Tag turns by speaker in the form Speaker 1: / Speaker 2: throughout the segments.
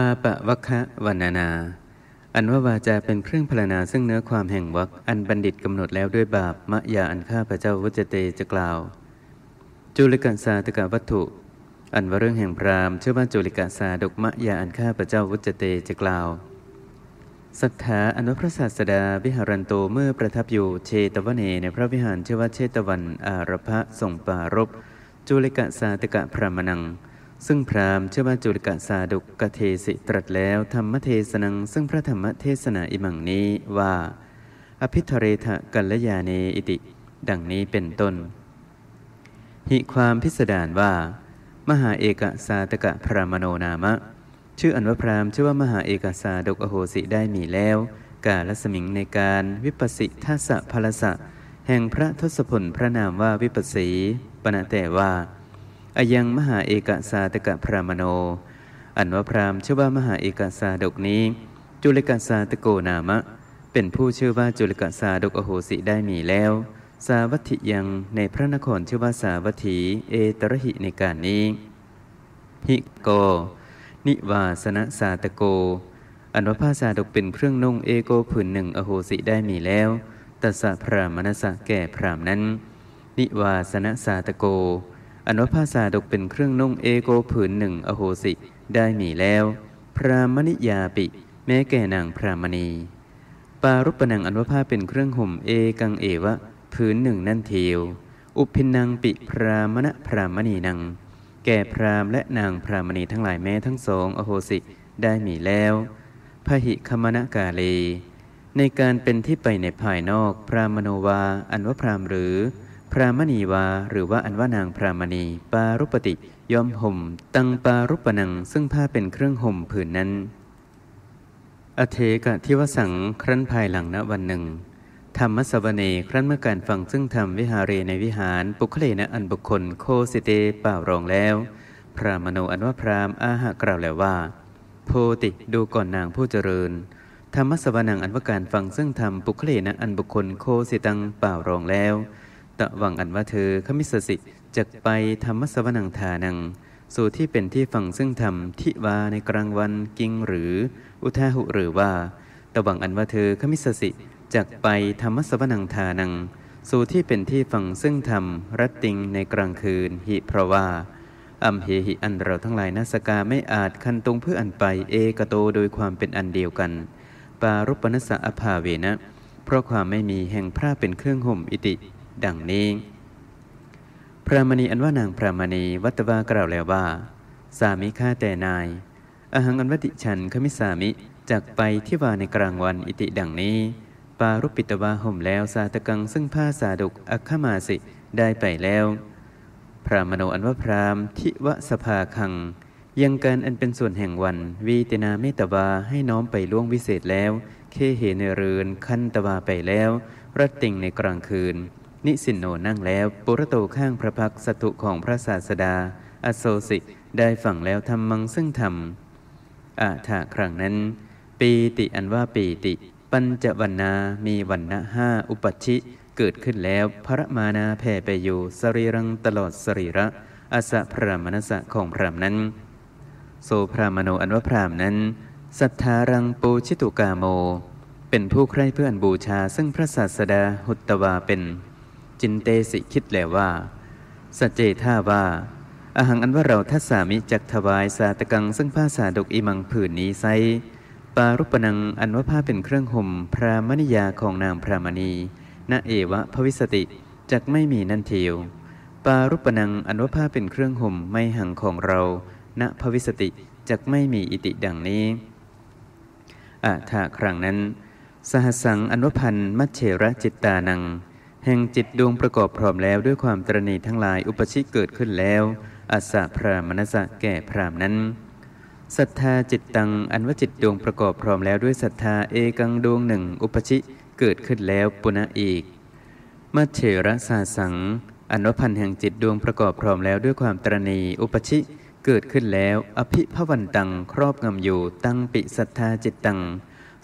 Speaker 1: ปาปะวัคะวันนาอันว่าวาจาเป็นเครื่องพรณนาซึ่งเนื้อความแห่งวักอันบัณฑิตกำหนดแล้วด้วยบาปมะยาอันข้าพระเจ้าวุจเตจะกล่าวจุลกันสาตกวัตถุ อันว่าเรื่องแห่งพรามเชื่อว่าจุลิกาสาดกมะยาอันข้าพระเจ้าวุจเตจะกล่าว สัทธาอันว่าพระศาสดาวิหารันโตเมื่อประทับอยู่เชตวเนในพระวิหารเชื่อว่าเชตวันอารพะส่งปารบจุลิกาสาตกะพรามนังซึ่งพรามเชื่อว่าจุลกะสาดุกกเทสิตรัสแล้วธรรมเทศนังซึ่งพระธรรมเทศนาอิมังนี้ว่า อภิธเรทะกัลยาเนอิติ ดังนี้เป็นต้น หิความพิสดารว่า มหาเอกสาตกะพรามโนนามะ ชื่ออันว่าพรามเชื่อว่ามหาเอกสาดกอโหสิได้มีแล้ว กาลสมิงในการวิปัสสิทัสสะพลสะแห่งพระทศพลพระนามว่าวิปัสสีปณะแต่ว่าอยังมหาเอกสาตกะพรามโนอันว่าพรามชื่อว่ามหาเอกสาดกนี้ จุลกสาตโกนามะ เป็นผู้ชื่อว่าจุลกสาดกอโหสิได้มีแล้ว สาวัตถิยังในพระนครชื่อว่าสาวัตถี เอตระหิในการนี้ หิโก นิวาสนะสาตโกอันว่าผ้าสาดกเป็นเครื่องนุ่งเอโกผืนหนึ่งอโหสิได้มีแล้วตัสสะพรามนัสะแก่พรามนั้น นิวาสนะสาตโกอันวภาษาดกเป็นเครื่องนุ่งเอโกผืนหนึ่งอโหสิได้มีแล้ว พรามณิยาปิ แม้แก่นางพรามณี ปารุปนังอันวภาาเป็นเครื่องห่มเอกังเอวะผืนหนึ่งนั่นเทียว อุพินังปิพรามณะพรามณีนัง แก่พรามและนางพรามณีทั้งหลายแม้ทั้งสอง อโหสิได้มีแล้ว พหิคมณกาเลในการเป็นที่ไปในภายนอกพรามโนวาอันว่าพรามหรือพระมณีวาหรือว่าอันว่านางพระมณี ปารุปติยอมห่ม ตังปารุปนังซึ่งผ้าเป็นเครื่องห่มผืนนั้น อเทกะทิวสัง ครั้นภายหลังณวันหนึ่ง ธรรมสวเน ครั้นเมื่อการฟังซึ่งธรรม วิหารในวิหาร ปุคเลนะอันบุคคล โคสิเตป่ารองแล้ว พระมโนอันว่าพรามอาหะกล่าวแล้วว่า โพติดูก่อนนางผู้เจริญ ธรรมสวนังอันว่าการฟังซึ่งธรรมปุคเลนะอันบุคคลโคสิตังเป่ารองแล้วตะวังอันว่าเธอขมิสสิจักไปธรรมสวนังทานัง สู่ที่เป็นที่ฝังซึ่งธรรมทิวาในกลางวันกิงหรือ อุทาหุหรือว่าตะวังอันว่าเธอขมิสสิจักไปธรรมสวนังทานัง สู่ที่เป็นที่ฝังซึ่งธรรมรัตติงในกลางคืนหิเพราะว่าอัมเหหิอันเราทั้งหลายนาสกาไม่อาจคันตรงเพื่ออันไปเอกโตโดยความเป็นอันเดียวกัน ปารุปนัสสะอภาเวนะ เพราะความไม่มีแห่งพระเป็นเครื่องห่มอิติดังนี้ พระมณีอันว่านางพระมณีวัตวากล่าวแล้วว่า สามีข้าแต่นาย อาหังอันวติฉันขมิสามิ จากไปที่วาในกลางวันอิติดังนี้ ปารุปิตวาห่มแล้ว สาตกังซึ่งผ้าสาดุกอัคมาสิได้ไปแล้ว พระมโนอันว่าพรามทิวสภาคัง ยังการอันเป็นส่วนแห่งวัน วีตินาเมตวาให้น้อมไปล่วงวิเศษแล้วเคเหเนเรือนคันตวาไปแล้ว รัดติงในกลางคืนนิสินโนนั่งแล้วปุรโตข้างพระพักสตุของพระศาสดาอโศสิได้ฟังแล้วทำมังซึ่งทำอาถาครั้งนั้น ปีติอันว่าปีติ ปัญจวันนา มีวันณะห้าอุปชิ เกิดขึ้นแล้วพระมานาแผ่ไปอยู่ สรีรังตลอดสรีระ อสะพรามนสะของพรามนั้นโสพระมโนอันว่าพรามนั้น สัทธารังปูชิตุกาโม เป็นผู้ใคร่เพื่อนบูชาซึ่งพระศาสดาหุตตวาเป็นจินเตสิคิดแล้วว่าสเจท่าว่า อาหังอันว่าเราทัศามิจักถวายสาตกัง ซึ่งผ้าสาดกอิมังผืนนี้ไซปารุปนังอันว่าผ้าเป็นเครื่องห่มพระมณิยาของนางพระมณีณเอวะภวิสติจักไม่มีนันเทียวปารุปนังอันว่าผ้าเป็นเครื่องห่มไม่หังของเราณภวิสติจักไม่มีอิติดังนี้อาถาครั้งนั้นสหสังอนุพันธ์มัชเชระจิตตานังแห่งจิตดวงประกอบพร้อมแล้วด้วยความตรณีทั้งหลายอุปชิเกิดขึ้นแล้ว อัสะพรามนสะแก่พรามนั้นศรัทธาจิตตัง อันว่าจิตดวงประกอบพร้อมแล้วด้วยศรัทธาเอกังดวงหนึ่ง อุปชิเกิดขึ้นแล้วปุณะอีกมัเฉระสาสังอันว่าพันแห่งจิตดวงประกอบพร้อมแล้วด้วยความตรณีอุปชิเกิดขึ้นแล้ว อภิพวันตังครอบงำอยู่ ตั้งปิศรัทธาจิตตัง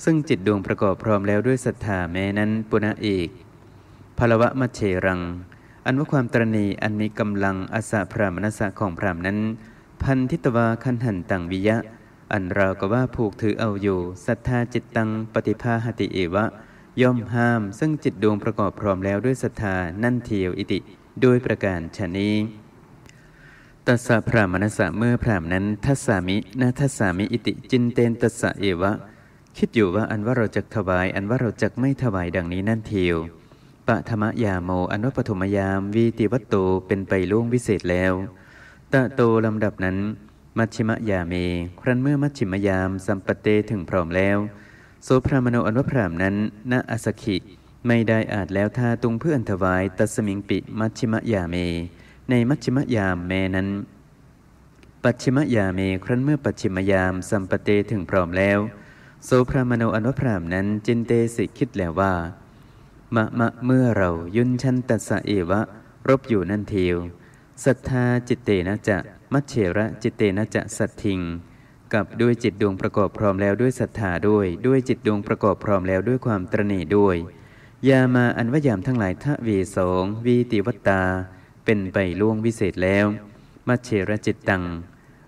Speaker 1: ซึ่งจิตดวงประกอบพร้อมแล้วด้วยศรัทธาแม้นั้นปุณะอีกพลวะมะเชรัง อันว่าความตรณีอันมีกำลังอาสะพรามนสะของพรามนั้น พันทิตวาคันหันตัง วิยะ อันเราก็ว่าผูกถือเอาอยู่ศรัทธาจิตตัง ปฏิภาหติเอวะ ย่อมห้ามซึ่งจิตดวงประกอบพร้อมแล้วด้วยศรัทธานั่นเทียวอิติโดยประการชนี้ตัสสะพรามนัสสะเมื่อพรามนั้นทัสสามินาทัสสามิอิติจินเตนตัสสะเอวะ คิดอยู่ว่าอันว่าเราจะถวาย อันว่าเราจะไม่ถวายดังนี้นั่นเทียวปะธรรมยาโมอนุปถมยามวีติวัตโตเป็นไปล่วงวิเศษแล้ว ตะโตลำดับนั้น มัชฌิมยาเมครั้นเมื่อมัชฌิมยามสัมปเตถึงพร้อมแล้วโสพรามโนอนุพรามนั้น ณอสขิไม่ได้อาจแล้วท่าตุงเพื่ออันถวาย ตัสมิงปิมัชฌิมยาเมในมัชฌิมยามแม่นั้น ปัจฉิมยาเมครั้นเมื่อปัจฉิมยาม สัมปเตถึงพร้อมแล้วโสพรามโนอนุพรามนั้นจินเตสิคิดแล้วว่ามะมะเมื่อเรายุนชันตัสเอวะ รบอยู่นันเทียวศรัทธาจิตเตนะจะมัชเชระจิตเตนะจะสัตทิง กับด้วยจิตดวงประกอบพร้อมแล้วด้วยศรัทธาด้วยด้วยจิตดวงประกอบพร้อมแล้วด้วยความตรณีด้วยยามาอันวยามทั้งหลายทะวีสองวีติวัตตาเป็น ไปล่วงวิเศษแล้ว มัชเชระจิตตัง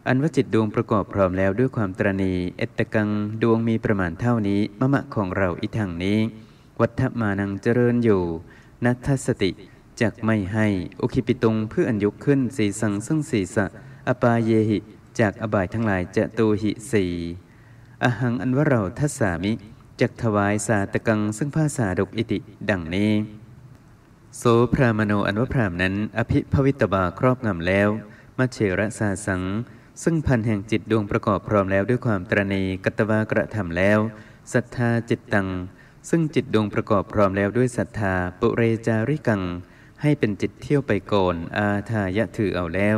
Speaker 1: อันว่าจิตดวงประกอบพร้อมแล้วด้วยความตรณีเอตตะกังดวงมีประมาณเท่านี้ มะมะของเราอิทังนี้วัฏมานังเจริญอยู่ นัทสติจักไม่ให้ อุคิปิตุงเพื่ออันยุกขึ้นสีสังซึ่งสีสะ อปาเยหิจากอบายทั้งหลายจะตูหิสีอหังอันว่าเราทัสสามิจักถวายสาตะกังซึ่งภาสาดกอิติดังนี้ โสพระมโนอันว่าพรามนั้น อภิภวิตบาครอบงำแล้ว มาเชระสาสัง ซึ่งพันแห่งจิตดวงประกอบพร้อมแล้ว ด้วยความตรณีกัตวากระทำแล้วศรัทธาจิตตังซึ่งจิตดวงประกอบพร้อมแล้วด้วยศรัทธาปุเรจาริกัง ให้เป็นจิตเที่ยวไปโกนอาทายะถือเอาแล้ว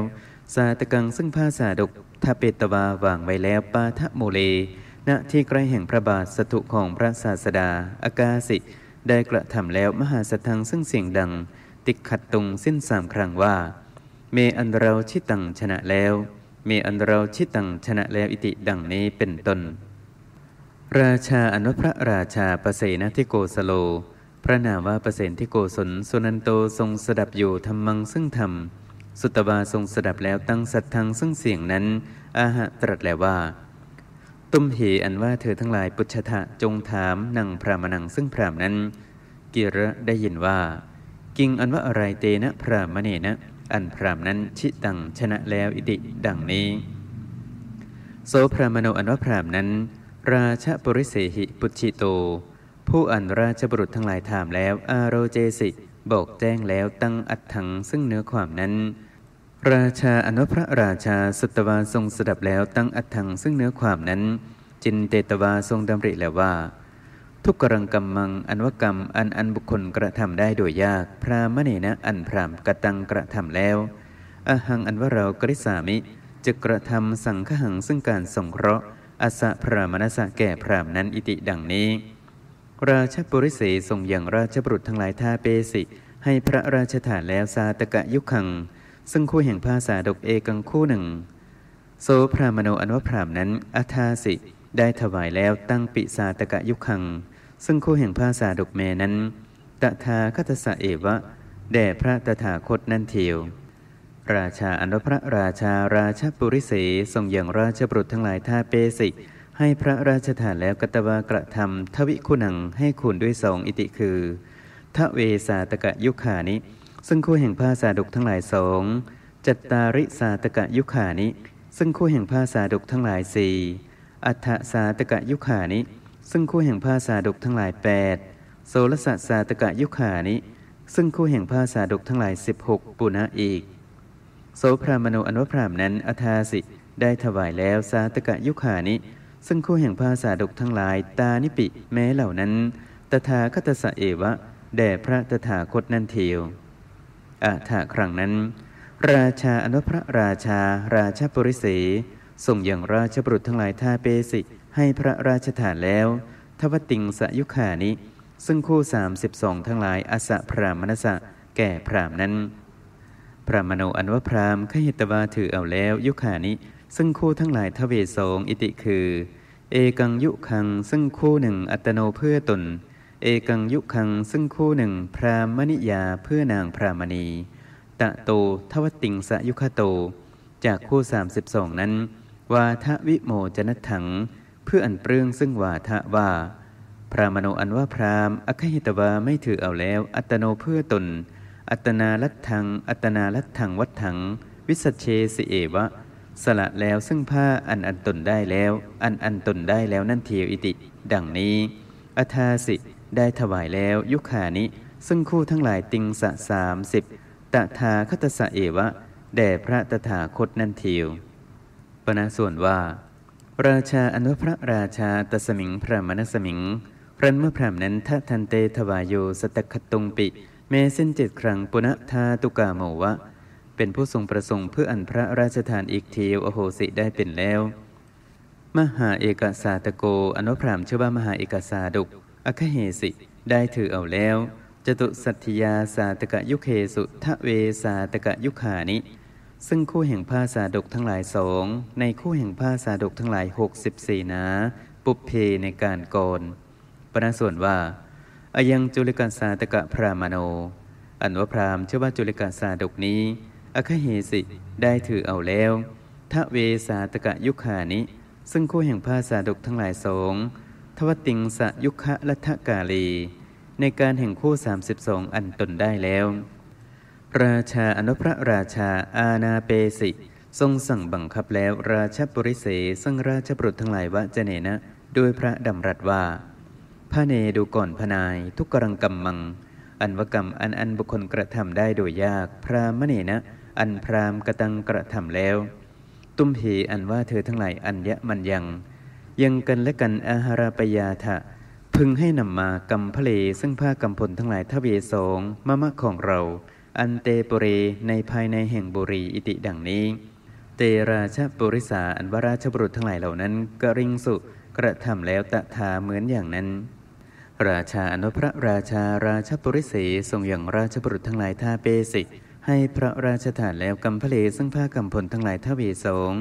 Speaker 1: สาตกังซึ่งผ้าสาดกทาเปตวาวางไว้แล้วปาทะโมเลณที่ใกล้แห่งพระบาทสถุของพระศาสดาอากาสิได้กระทำแล้วมหาสัทังซึ่งเสียงดังติดขัดตรงสิ้นสามครั้งว่า เมอันเราชิตังชนะแล้วเมอันเราชิตังชนะแล้วอิติดังนี้เป็นต้นราชาอนุพระราชา ประเสนทิโกสโล พระนามว่าประเสนทิโกสนสุนันโตทรงสดับอยู่ธรรมังซึ่งธรรม สุตวาทรงสดับแล้วตั้งสัตทังซึ่งเสียงนั้น อาหะตรัสแล้วว่า ตุมเหอันว่าเธอทั้งหลายปุชทะจงถามนางพรามนังซึ่งพรามนั้น กิระได้ยินว่า กิงอันว่าอะไรเตนะพรามเนนะ อันพรามนั้น ชิตังชนะแล้วอิติดังนี้โสพรามโนอันว่าพรามนั้นราชบริเสหิปุชิโตผู้อันราชบุรุษทั้งหลายถามแล้วอาโรเจสิบอกแจ้งแล้วตั้งอัดถังซึ่งเนื้อความนั้น ราชาอนุพระราชาสุตวาทรงสดับแล้วตั้งอัดถังซึ่งเนื้อความนั้น จินเตตวาทรงดำริแล้วว่า ทุกกรังกรรมังอันวกรรมอันอันบุคคล กระทำได้โดยยาก พรามเนนะอันพรามกตังกระทำแล้วอหังอันว่าเรากริสามิจะกระทำสังขหังซึ่งการสงเคราะห์อสะพรามณสะแก่พรามนั้นอิติดังนี้ ราชปุริสีทรงอย่างราชบุรุษทั้งหลายท่าเปสิ ให้พระราชฐานแล้วซาตกะยุคัง ซึ่งคู่แห่งภาษาดกเอกังคู่หนึ่ง โซพระมโนอนวพรามนั้นอัธาสิ ได้ถวายแล้วตั้งปิซาตกะยุคัง ซึ่งคู่แห่งภาษาดกเมนั้นตถาคตสะเอวะแด่พระตถาคตนั่นเทียวราชาอนุพระราชาราชปุริเสส่งอย่างราชบุตรทั้งหลายท่าเปสิกให้พระราชทานแล้วกตวากระทำทวิคุณังให้คุณด้วยสองอิติคือทเวสาตกะยุขานิซึ่งคู่แห่งภาสาดุกทั้งหลายสอง จัตตาริสาตกะยุขานิซึ่งคู่แห่งภาสาดุกทั้งหลายสี่อัฏฐสาตกะยุขานิซึ่งคู่แห่งภาสาดุกทั้งหลายแปดโสรสสาตกะยุขานิซึ่งคู่แห่งภาสาดุกทั้งหลายสิบหกปุณะอีกโสพรามโนอนุพรามนั้นอธาสิได้ถวายแล้วสาตกะยุขานิซึ่งคู่แห่งภาษาดกทั้งหลายตานิปิแม้เหล่านั้นตถาคตสะเอวะแด่พระตถาคตนันเทียวอาถาครั้งนั้น ราชาอนุพระราชาราชาปริเสส่งอย่างราชบุรุษทั้งหลายท่าเปสิให้พระราชทานแล้ว ทวติงสยุขานิซึ่งคู่สสสามิบองทั้งหลายอสะพรามนัสะแก่พรามนั้นพระมโนอันวพรามขหิตวาถือเอาแล้วยุคานิซึ่งคู่ทั้งหลายทเวสองอิติคือ เอกังยุคังซึ่งคู่หนึ่งอัตโนเพื่อตน เอกังยุคังซึ่งคู่หนึ่งพรามมณิยาเพื่อนางพรามณี ตะโตทวติงสยุคโต จากคู่32นั้นวาทวิโมจนถัง เพื่ออันเปรื่องซึ่งวาทะว่า พระมโนอันว่าพรามอคหิตวาไม่ถือเอาแล้วอัตโนเพื่อตนอัตนาลัทธัง อัตนาลัทธัง วัดถัง วิสเชสิเอวะ สละแล้วซึ่งผ้าอันอันตนได้แล้ว อันอันตนได้แล้วนั่นเทียวอิติ ดังนี้อัธาสิ ได้ถวายแล้ว ยุคานิซึ่งคู่ทั้งหลายติงสะสามสิบตถาคตสะเอวะ แด่พระตถาคตนันทิวปนาส่วนว่าราชาอนุพระราชาตสมิงพระมณสมิงรันเมื่อพรามนั้นทะทันเตทวายโยสตคตุงปิม้สิ้นเจ็ดครั้งปุณธาตุกาโมวะเป็นผู้ทรงประสงค์เพื่ออันพระราชทานอีกทีวอโหสิได้เป็นแล้ว มหาเอกสาตโกอนุพรามเชื่อว่ามหาเอกสาดุกอคเหสิได้ถือเอาแล้วจตุสัตยาสาตกะยุเคสุทะเวสาตกะยุขานิซึ่งคู่แห่งผ้าสาดกทั้งหลายสองในคู่แห่งผ้าสาดกทั้งหลาย64นาปุเพในการกนประส่วนว่าอายังจุลิกัสาตกะพรามโน อันว่าพรามเชื่อว่าจุลิกัสาดกนี้อาคเหสิได้ถือเอาแล้วทะเวสาตกะยุคานิ ซึ่งคู่แห่งผ้าสาดกทั้งหลายสงทวติงสะยุคะลัทกาลี ในการแห่งคู่สสามิบสอันตนได้แล้ว ราชาอนุพระราชาอาณาเปสิ ทรงสั่งบังคับแล้วราชบริเสซึ่งราชบุตรทั้งหลายวะเจเนนะด้วยพระดำรัสว่าพระเนดูก่อนพนาย ทุกกรังกรรมมัง อันวกรรมอันอันบุคคลกระทำได้โดยยาก พระมเนนะ อันพรามกระตังกระทำแล้ว ตุ้มเหอันว่าเธอทั้งหลาย อันยะมันยัง ยังกันและกันอาหาราปยาทะ พึงให้นำมากำพเลซึ่งผ้ากำผลทั้งหลายทวีสองมะมะของเรา อันเตปุเรในภายในแห่งบุรีอิติดังนี้ เตราชปุริสาอันวราชบุรุษทั้งหลายเหล่านั้นกริงสุกระทำแล้วตะทาเหมือนอย่างนั้นราชาอนุพระราชาราชปุริสีทรงอย่างราชบุรุษทั้งหลายท่าเปสิกให้พระราชทานแล้วกำพะเลซึ่งผ้ากำพลทั้งหลายท่าเวสง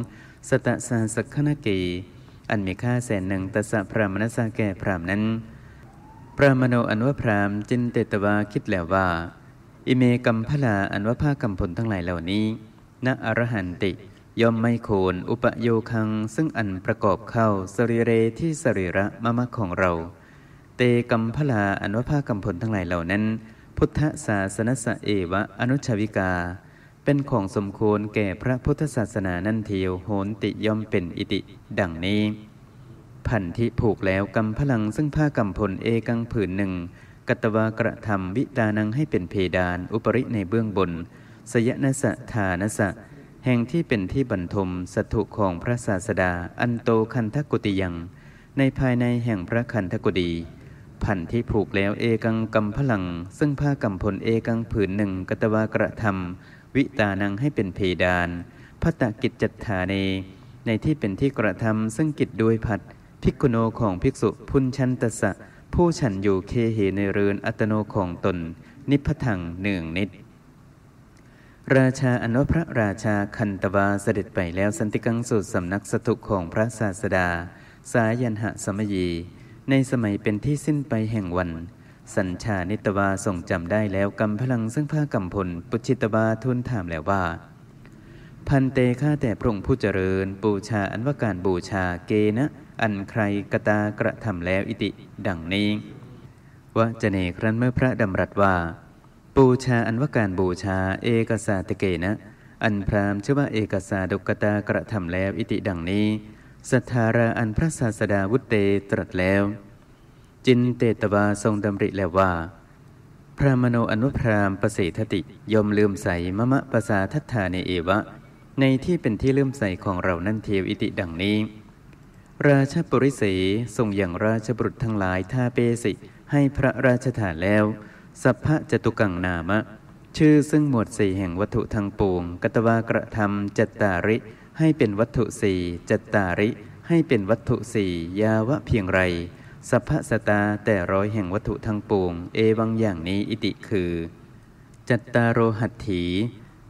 Speaker 1: สตสาสักขณกีอันมีค่าแสนหนึ่งตสะพรามนัสาแก่พรามนั้นพระมโนอันวพรามจินเตตวาคิดแล้วว่าอิเมกัมพลาอันวผ้ากัมพลทั้งหลายเหล่านี้ณอรหันติย่อมไม่โคนอุปโยคัง ซึ่งอันประกอบเข้าสรีเรที่สรีระมะมะของเราเตกัมพลาอนุภาคกัมพลทั้งหลายเหล่านั้น พุทธศาสนสเอวะอนุชาวิกา เป็นของสมควรแก่พระพุทธศาสนานั่นเทียวโหนติย่อมเป็นอิติ ดังนี้พันธิผูกแล้วกัมพลังซึ่งผ้ากัมพลเอกังผืนหนึ่งกัตวากระทำวิดานังให้เป็นเพดาน อุปริในเบื้องบน สยนสะทานสะ แห่งที่เป็นที่บรรทม สัตุของพระศาสดา อันโตคันทกุติยังในภายในแห่งพระคันทกุดีผันที่ผูกแล้ว เอกังกรรมพลัง ซึ่งผ้ากำพลเอกังผืนหนึ่งกตวากระทำวิตานังให้เป็นเพดานพัตกิจจัตฐาในในที่เป็นที่กระทำซึ่งกิจโดยผัด ภิกขุโนของภิกษุพุนชันตสะ ผู้ฉันอยู่เคเหในเรือนอัตโนของตน นิพทังหนึ่งนิดราชาอนุพระราชาคันตวาเสด็จไปแล้วสันติกังสุดสำนักสถุของพระศาสดาสายันหะสมยีในสมัยเป็นที่สิ้นไปแห่งวัน สัญชานิตวาทรงจำได้แล้วกำพลังซึ่งพระกำพลปุชิตวาทูลถามแล้วว่า พันเตข้าแต่พระองค์ผู้เจริญบูชาอันว่าการบูชาเกนะ อันใครกตากระทำแล้วอิติดังนี้ว่เจเนครั้นเมื่อพระดำรัสว่าบูชาอันว่าการบูชาเอกสาตเกนะ อันพรามชื่อว่าเอกสาดุกตากระทำแล้วอิติดังนี้สัทธาราอันพระศาสดาวุตเตตรัสแล้ว จินเตตวาทรงดำริแล้วว่า พระมโนอนุพรามประสิทธิยมลืมใสมะมะปสาทัฏฐาในเอวะ ในที่เป็นที่ลืมใสของเรานั่นเทวอิติดังนี้ ราชาปุริเสทรงอย่างราชบุตรทั้งหลายท่าเปสิ ให้พระราชทานแล้ว สัพพะจตุกังนามะ ชื่อซึ่งหมวดสี่แห่งวัตถุทางปวงกตวากระทำจตตาริให้เป็นวัตถุสี่จัตตาริให้เป็นวัตถุสี่ยาวะเพียงไรสัพพสตาแต่ร้อยแห่งวัตถุทั้งปวงเอวังอย่างนี้อิติคือจัตตาโรหัตถี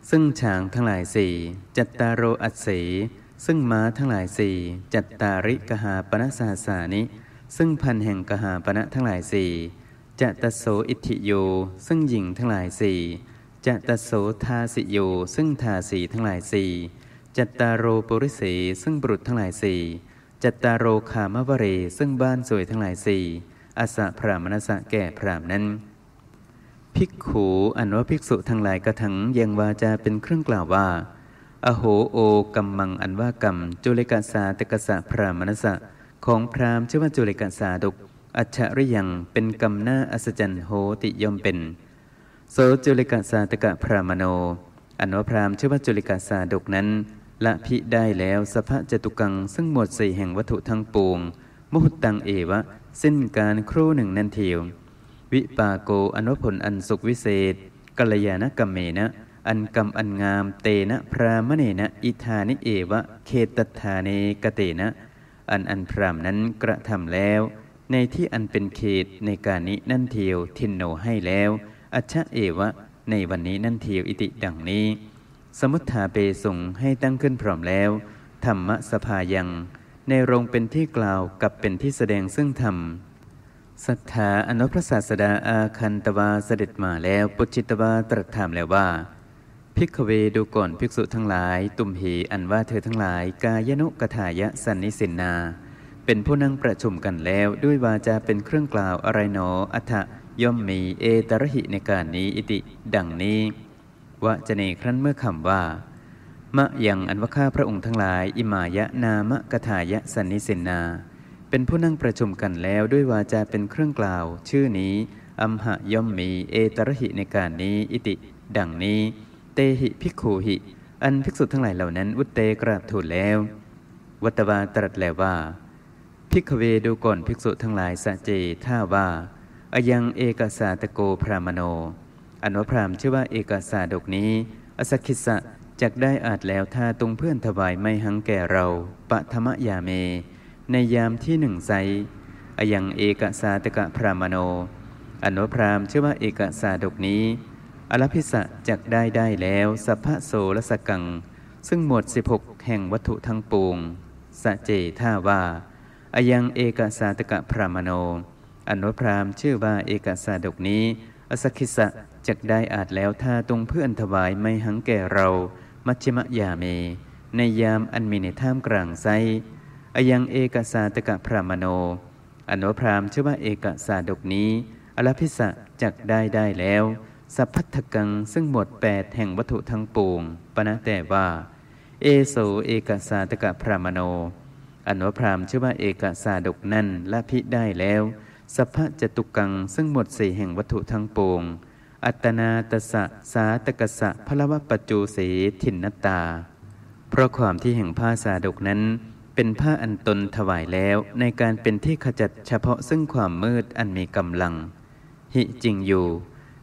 Speaker 1: ซึ่งช้างทั้งหลายสี่จัตตาโรอัตสีซึ่งม้าทั้งหลายสี่จัตตาริกหาปณะสาสานิ ซึ่งพันแห่งกหาปณะทั้งหลายสี่จัตโสอิทิโยซึ่งหญิงทั้งหลายสี่จัตโสทาสิโย ซึ่งทาสีทั้งหลายสี่จัตตาโรปุริสีซึ่งบุรุษทั้งหลายสี่จัตตาโรคามวเรซึ่งบ้านสวยทั้งหลายสี่อสะพรามัสะแก่พรามนั้น ภิกขูอันว่าภิกษุทั้งหลายกระถังยังวาจาเป็นเครื่องกล่าวว่า อโหโอกัมมังอันว่ากรรมจุลิกาสาตกสะพรามัสะของพรามชื่อว่าจุลิกาสาดุกอัจฉริยังเป็นกรรมหน้าอัศจรรย์โหติยมเป็น โสจุลิกาสาตกะพรามโนอันว่าพรามชื่อว่าจุลิกาสาดุกนั้นละพิได้แล้วสภะจตุกัง ซึ่งหมดสี่แห่งวัตถุทั้งปวงมุหตัง เอวะ สิ้นการครู่หนึ่งนันเทียว วิปาโกอนุผลอันสุขวิเศษกัลยาณกัมเมนะ อันกรรมอันงามเตนะพรามเนนะอิธานิเอวะเคตถาเนกเตนะ อันอันพรามนั้นกระทำแล้ว ในที่อันเป็นเขตในการนี้นั่นเทียวทินโนให้แล้ว อัชะเอวะในวันนี้นั่นเทียวอิติดังนี้สมุทฐาเปสงให้ตั้งขึ้นพร้อมแล้ว ธรรมสภายัง ในโรงเป็นที่กล่าวกับเป็นที่แสดงซึ่งธรรม สัทธาอนุพระศาสดาอาคันตวาเสด็จมาแล้วปุจิตวาตรัสถามแล้วว่าภิกขเวดูก่อนภิกษุทั้งหลาย ตุมหีอันว่าเธอทั้งหลายกายนุกถายะสันนิสินนา เป็นผู้นั่งประชุมกันแล้วด้วยวาจาเป็นเครื่องกล่าวอะไรหนออัฐย่อมมีเอตรหิในการนี้อิติดังนี้วจเนครั้นเมื่อคำว่า มะยังอันว่าข้าพระองค์ทั้งหลาย อิมายะนามะกถายะ สันนิสินา เป็นผู้นั่งประชุมกันแล้วด้วยวาจาเป็นเครื่องกล่าว ชื่อนี้อัมหะย่อมมีเอตระหิในการนี้อิติ ดังนี้ เตหิภิกขุหิ อัน ภิกษุทั้งหลายเหล่านั้นอุตเตกราบทูลแล้ว วัตวาตรัสแล้วว่าภิกขเวดูก่อนภิกษุทั้งหลายสะเจท่าว่า อยังเอกสาตโกพรามโนอันว่าพราหมณ์ชื่อว่าเอกาสาดกนี้อสกิสะจักได้อาจแล้วท่าตรงเพื่อนถวายไม่หังแก่เราปะธรรมยาเม ในยามที่หนึ่งไซ อยังเอกาสาตกะพรามโน อนุพรามชื่อว่าเอกาสาดกนี้ อลพิสะจักได้ได้แล้วสัพพะโสรสกัง ซึ่งหมวด16 แห่งวัตถุทั้งปวงสะเจท่าว่า อยังเอกาสาตกะพรามโน อนุพรามชื่อว่าเอกสาดกนี้อสคิสะจักได้อาจแล้วท่าตรงเพื่อนถวายไม่หังแก่เรา มัชฌิมยาเมในยามอันมีในท่ามกลางไซอยังเอกสาตกะพรามโนอนุพรามชื่อว่าเอกสาดกนี้ อลพิสะจักได้ได้แล้ว สัพพัทธกังซึ่งหมดแปดแห่งวัตถุทั้งปวงปนะแต่ว่า เอโสเอกสาตกะพรามโนอนุพรามชื่อว่าเอกสาดกนั่นละพิได้แล้วสัพพะจตุกังซึ่งหมดสี่แห่งวัตถุทั้งปวงอัตนาตสะ สาตกสะพละวะปจูเสถินนตา เพราะความที่แห่งผ้าสาดกนั้น เป็นผ้าอันตนถวายแล้ว ในการเป็นที่ขจัดเฉพาะซึ่งความมืดอันมีกำลัง หิจริงอยู่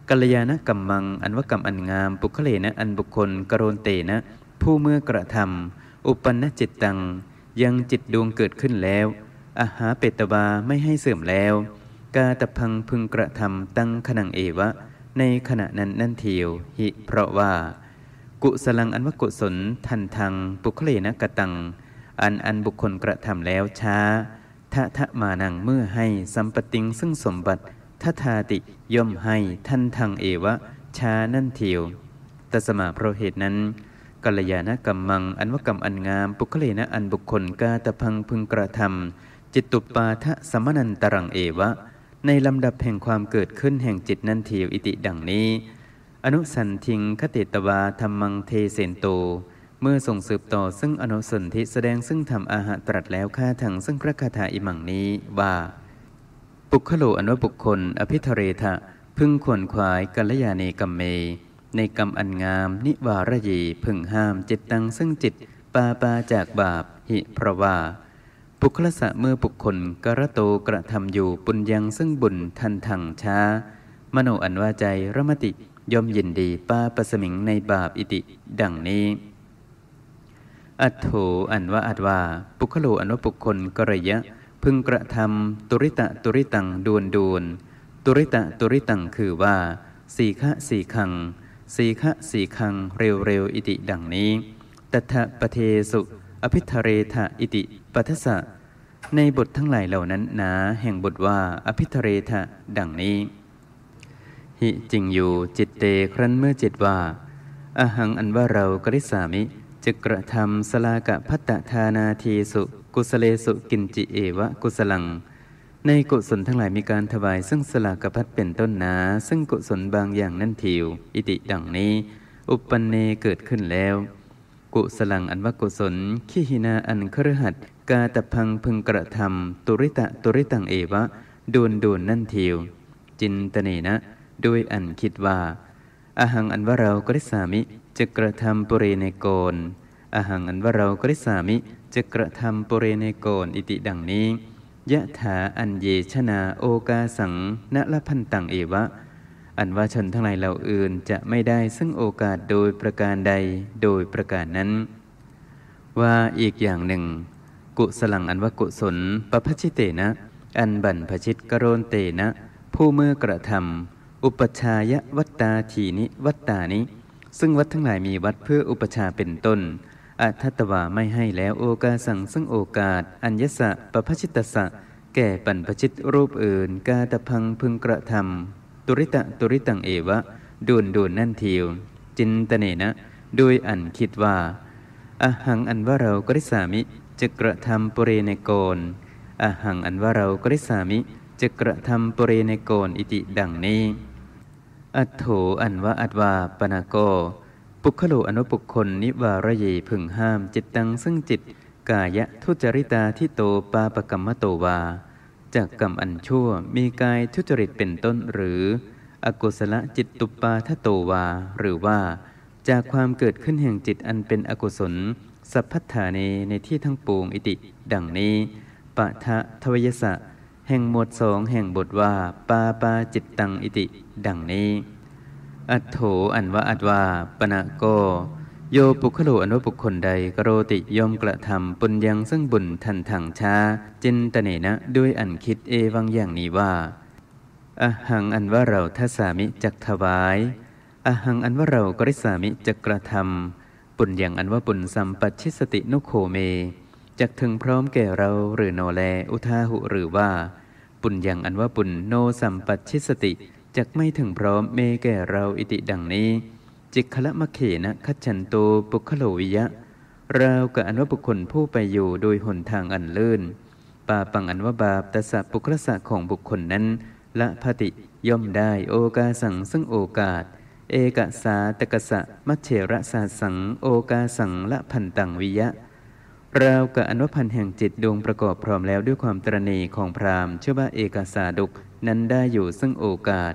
Speaker 1: กัลยาณกัมมังอันวกรรมอันงาม ปุคเลนะอันบุคคล กโรนเตนะ ผู้เมื่อกระทำอุปนจิตตังยังจิตดวงเกิดขึ้นแล้วอาหาเปตวาไม่ให้เสื่อมแล้วกาตพังพึงกระทำตั้งขนังเอวะ ในขณะนั้นนั่นเทียวหิเพราะว่า กุสลังอันวกุศลทันทังปุคเลนะกตัง อันอันบุคคล กระทำแล้วช้าทะทะมานังเมื่อให้สัมปติงซึ่งสมบัติทธาติย่อมให้ทันทังเอวะชานั่นเทียวตสมาเพราะเหตุนั้นกัลยาณกรรมมังอันวกรรมอันงามปุคเลนะอันบุคคลกาตะพังพึงกระทำจิตตุปาทะสมนันตรังเอวะในลำดับแห่งความเกิดขึ้นแห่งจิตนันเทียวอิติดังนี้ อนุสันทิงคติตวาธรรมังเทเสนโตเมื่อส่งสืบต่อซึ่งอนุสันทิแสดงซึ่งทำอาหะตรัสแล้วค่าทางซึ่งพระคาถาอิมังนี้ว่า ปุคโลอนุบุคคลอภิทเรทะพึงขวนขวายกัลยาเนกัมเมในกรรมอันงามนิวารยีพึงห้ามจิตตังซึ่งจิตปาปาจากบาปหิพระว่าปุคละสะเมื่อบุคคลกระโตกระทำอยู่ปุญญังซึ่งบุญทันทังช้ามโนอันว่าใจระมติย่อมยินดีป้าปะสมิงในบาปอิติดังนี้ อัตโถอันว่าอัตว่าปุคโลอันว่าบุคคลกระยะ พึงกระทำตุริตะตุริตังดวนดวนตุริตะตุริตังคือว่า สีฆะสีคัง สีฆะสีคังเร็วเร็วอิติ ดังนี้ตถะปเทสุอภิธเรทะอิติปัทสะในบททั้งหลายเหล่านั้นนา แห่งบทว่า อภิธเรทะดังนี้ หิจิงอยู่ จิตเตครั้นเมื่อจิตว่าอาหังอันว่าเรากริสามิจะกระทำสลากะพัตทานาทีสุ กุสเลสุกินจิเอวะกุสลัง ในกุศลทั้งหลายมีการถวายซึ่งสลากพัดเป็นต้นนา ซึ่งกุศลบางอย่างนั่นทิวอิติดังนี้ อุปปเนเกิดขึ้นแล้วกุสลังอันวกุศลขีหินาอันครหัดกาตะพังพึงกระทำตุริตะตุริตังเอวะดูนดูนนั่นเทียวจินตเนนะด้วยอันคิดว่าอาหังอันว่าเรากริสามิ จะกระทำปุเรเนโกนอาหังอันว่าเรากริสามิจะกระทำปุเรเนโกนอิติดังนี้ ยะถาอันเยชนาโอกาสังนละพันตังเอวะอันว่าชนทั้งหลายเหล่าอื่นจะไม่ได้ซึ่งโอกาสโดยประการใดโดยประการนั้น ว่าอีกอย่างหนึ่ง กุสลังอันว่ากุศลปพัชิเตนะ อันบันพชิตกรโนเตนะ ผู้เมื่อกระทำอุปชายวัตตาทีนิวัตตานิซึ่งวัดทั้งหลายมีวัดเพื่ออุปชาเป็นต้นอัทตวาไม่ให้แล้วโอกาสังซึ่งโอกาสอัญญสะปพัชิตสะแก่ปันพชิตรูปอื่นกาตพังพึงกระทำตุริตะตุริตังเอวะดูนดูนนั่นทิวจินตเนนะโดยอันคิดว่า อหังอันว่าเรา กริสามิจะกระทำปุเรเนโกนอหังอันว่าเรากริสามิจะกระทำปุเรเนโกนอิติดังนี้ อัตโถอันว่าอัตวาปนาโก ปุคโลอนุปุคคลนิวารเยพึงห้ามจิตตังซึ่งจิตกายะทุจริตาทิโตปาปกรรมโตวาจากกรรมอันชั่วมีกายทุจริตเป็นต้นหรือ อกุศลจิตตุปาทโตวา หรือว่า จากความเกิดขึ้นแห่งจิตอันเป็นอกุศลสัพพัทธานีในที่ทั้งปวงอิติ ดังนี้ปะทะทวยสะแห่งหมวดสองแห่งบทว่าปาปาจิตตังอิติ ดังนี้ อัตโถอันว่าอัตวาปณะโกโยปุคโลอนุบุคคลใดกโรติยมกระทำปุญญังซึ่งบุญทันทางช้าจินตเนนะ ด้วยอันคิดเอวังอย่างนี้ว่า อหังอันว่าเราทัสามิจักถวาย อหังอันว่าเรา กริสามิจักกระทำปุญญังอันว่าปุญสัมปัชิสตินุโคเมจักถึงพร้อมแก่เราหรือโนแล อุทาหุหรือว่าปุญญังอันว่าปุญโนสัมปัชิสติจักไม่ถึงพร้อมเมแก่เราอิติดังนี้จิคละมะเขนะคัจฉันโตปุคโลวิยะ ราวกับอันว่าบุคคลผู้ไปอยู่โดยหนทางอันเลื่นป่าปังอันว่าบาปตสะปุครสะของบุคคลนั้น ละพติย่อมได้โอกาสังซึ่งโอกาส เอกสาตกสะมัเฉระสาสังโอกาสังละพันตังวิยะ ราวกับอนุพันธ์แห่งจิตดวงประกอบพร้อมแล้วด้วยความตรณีของพรามเชื่อว่าเอกสาดุกนั้นได้อยู่ซึ่งโอกาส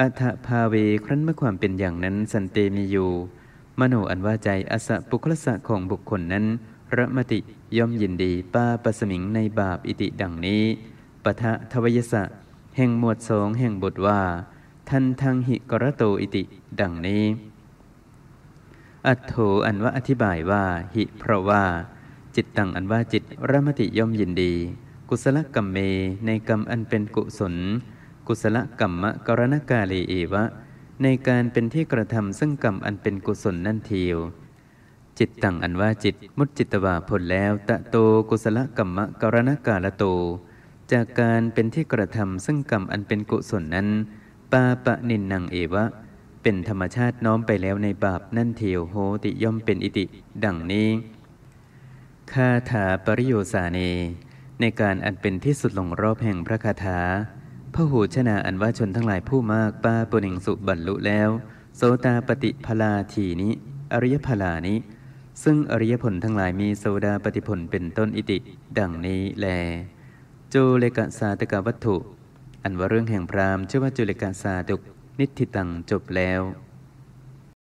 Speaker 1: อัฏภาเวครั้นเมื่อความเป็นอย่างนั้นสันเตมีอยู่มโนอันว่าใจอสะปุคลสะของบุคคลนั้นระมติย่อมยินดี ป้าปสมิงในบาปอิติดังนี้ ปทะทวยสะแห่งหมวดสองแห่งบทว่าทันทังหิกรโตอิติดังนี้ อัตโธอันว่าอธิบายว่าหิ เพราะว่า จิตตังอันว่าจิตระมติย่อมยินดี กุศลกรรมเมในกรรมอันเป็นกุศลกุศลกรรมะกรณกาเลเอวะ ในการเป็นที่กระทำซึ่งกรรมอันเป็นกุศลนั่นเทียว จิตตังอันว่าจิตมุจิตวาผลแล้วตะโตกุศลกรรมะกรณกาลโตจากการเป็นที่กระทำซึ่งกรรมอันเป็นกุศลนั้น ปาปะนินนางเอวะ เป็นธรรมชาติน้อมไปแล้วในบาปนั่นเทียวโหติย่อมเป็นอิติ ดังนี้คาถาปริโยสานีในการอันเป็นที่สุดลงรอบแห่งพระคาถาพระหูชนาอันว่าชนทั้งหลายผู้มากป้าปุณิงสุบรรลุแล้วโสตาปฏิพลาทีนี้ อริยพลานี้ ซึ่งอริยผลทั้งหลายมีโสดาปฏิผลเป็นต้นอิติ ดังนี้แลจูเลกะสาตกวัตถุ อันว่าเรื่องแห่งพรามเชื่อว่าจุเลกะสาตุกนิทิตังจบแล้ว